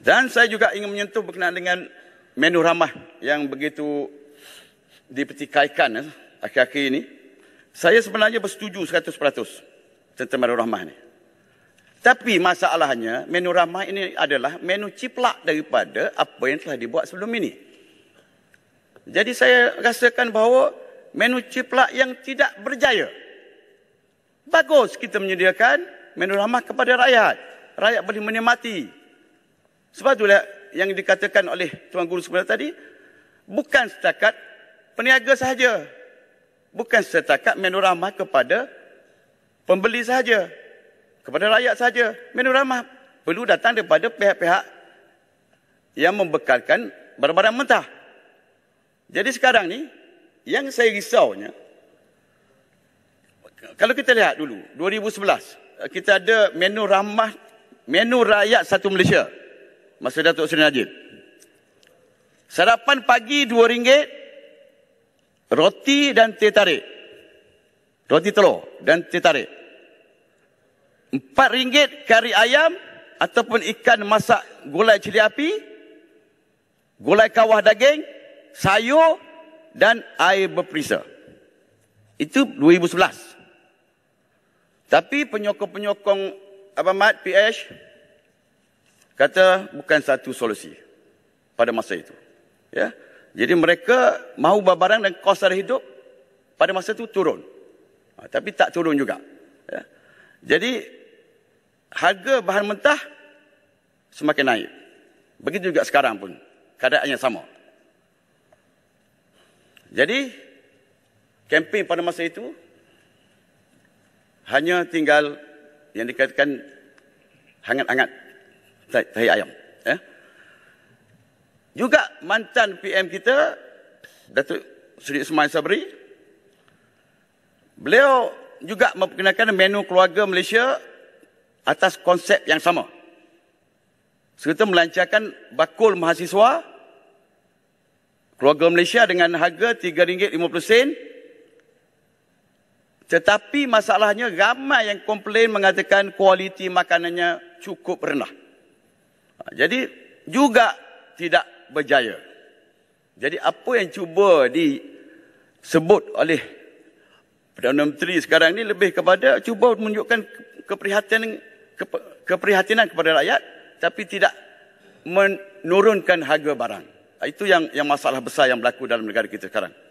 Dan saya juga ingin menyentuh berkenaan dengan menu ramah yang begitu dipertikaikan eh, akhir-akhir ini. Saya sebenarnya bersetuju 100% tentang menu ramah ini. Tapi masalahnya menu ramah ini adalah menu ciplak daripada apa yang telah dibuat sebelum ini. Jadi saya rasakan bahawa menu ciplak yang tidak berjaya. Bagus kita menyediakan menu ramah kepada rakyat. Rakyat boleh menikmati. Sebab itulah yang dikatakan oleh Tuan Guru sebenarnya tadi, bukan setakat peniaga sahaja. Bukan setakat menu ramah kepada pembeli sahaja. Kepada rakyat sahaja. Menu ramah perlu datang daripada pihak-pihak yang membekalkan barang-barang mentah. Jadi sekarang ni, yang saya risaunya, kalau kita lihat dulu, 2011, kita ada menu ramah, menu rakyat satu Malaysia masa Datuk Seri Najib. Sarapan pagi dua ringgit roti dan teh tarik. Roti telur dan teh tarik. RM4 kari ayam ataupun ikan masak gulai cili api, gulai kawah daging, sayur dan air berperisa. Itu 2011. Tapi penyokong-penyokong Abang Mat, PH, kata bukan satu solusi pada masa itu. Ya. Jadi mereka mahu barang dan kos sara hidup pada masa itu turun. Ha, tapi tak turun juga. Ya. Jadi harga bahan mentah semakin naik. Begitu juga sekarang pun. Keadaannya sama. Jadi kempen pada masa itu hanya tinggal yang dikatakan hangat-hangat tahi ayam. Ya. Juga mantan PM kita, Datuk Seri Ismail Sabri, beliau juga memperkenalkan menu keluarga Malaysia atas konsep yang sama. Serta melancarkan bakul mahasiswa keluarga Malaysia dengan harga RM3.50 tetapi masalahnya ramai yang komplain mengatakan kualiti makanannya cukup rendah. Jadi juga tidak berjaya. Jadi apa yang cuba disebut oleh Perdana Menteri sekarang ini lebih kepada cuba menunjukkan keprihatinan, keprihatinan kepada rakyat tapi tidak menurunkan harga barang. Itu yang, yang masalah besar yang berlaku dalam negara kita sekarang.